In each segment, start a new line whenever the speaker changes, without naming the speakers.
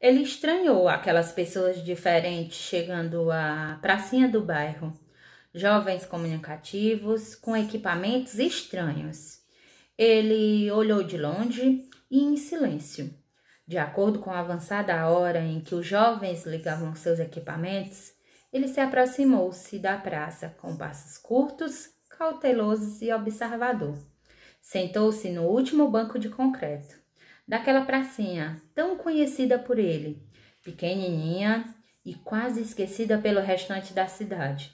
Ele estranhou aquelas pessoas diferentes chegando à pracinha do bairro, jovens comunicativos com equipamentos estranhos. Ele olhou de longe e em silêncio. De acordo com a avançada hora em que os jovens ligavam seus equipamentos, ele se aproximou-se da praça com passos curtos, cautelosos e observador. Sentou-se no último banco de concreto daquela pracinha tão conhecida por ele, pequenininha e quase esquecida pelo restante da cidade.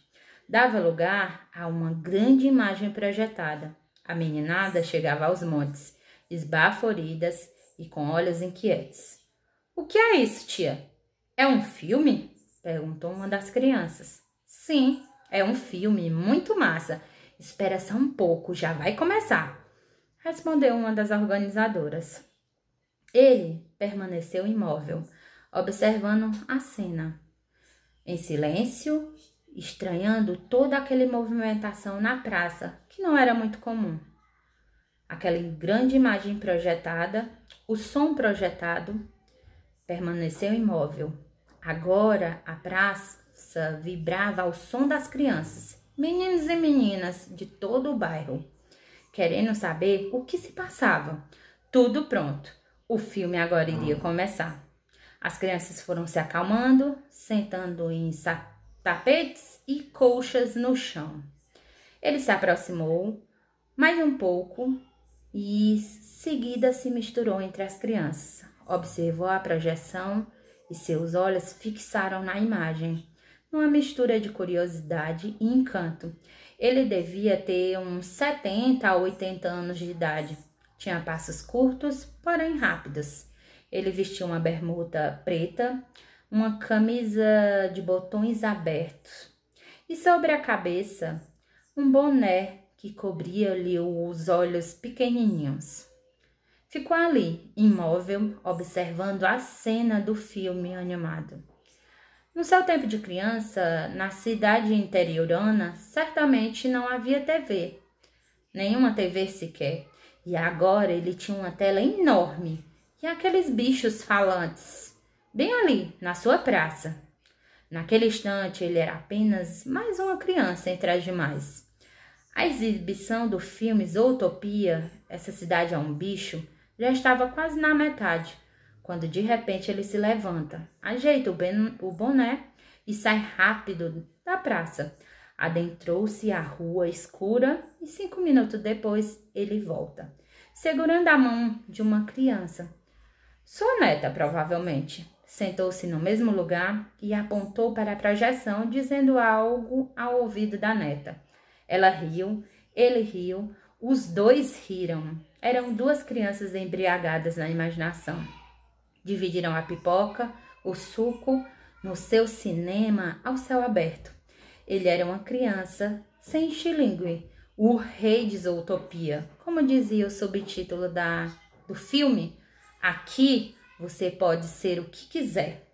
Dava lugar a uma grande imagem projetada. A meninada chegava aos montes, esbaforidas e com olhos inquietos. O que é isso, tia? É um filme? perguntou uma das crianças. Sim, é um filme muito massa. Espera só um pouco, já vai começar, respondeu uma das organizadoras. Ele permaneceu imóvel, observando a cena, em silêncio, estranhando toda aquela movimentação na praça, que não era muito comum. Aquela grande imagem projetada, o som projetado, permaneceu imóvel. Agora a praça vibrava ao som das crianças, meninos e meninas de todo o bairro, querendo saber o que se passava. Tudo pronto o filme agora iria ah. começar. As crianças foram se acalmando, sentando em tapetes e colchas no chão. Ele se aproximou mais um pouco e seguida se misturou entre as crianças. Observou a projeção e seus olhos fixaram na imagem, numa mistura de curiosidade e encanto. Ele devia ter uns 70 a 80 anos de idade tinha passos curtos, porém rápidos. Ele vestia uma bermuda preta, uma camisa de botões abertos e sobre a cabeça um boné que cobria-lhe os olhos pequenininhos. Ficou ali, imóvel, observando a cena do filme animado. No seu tempo de criança, na cidade interiorana, certamente não havia TV, nenhuma TV sequer. E agora ele tinha uma tela enorme e aqueles bichos falantes, bem ali, na sua praça. Naquele instante, ele era apenas mais uma criança entre as demais. A exibição do filme Zootopia, Essa Cidade é um Bicho, já estava quase na metade, quando de repente ele se levanta, ajeita o boné e sai rápido da praça, Adentrou-se à rua escura e cinco minutos depois ele volta, segurando a mão de uma criança. Sua neta, provavelmente. Sentou-se no mesmo lugar e apontou para a projeção, dizendo algo ao ouvido da neta. Ela riu, ele riu, os dois riram. Eram duas crianças embriagadas na imaginação. Dividiram a pipoca, o suco, no seu cinema ao céu aberto. Ele era uma criança sem xilingue, o rei de Zootopia, como dizia o subtítulo da, do filme. Aqui você pode ser o que quiser.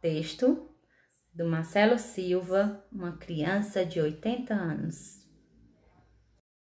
Texto do Marcelo Silva, uma criança de 80 anos.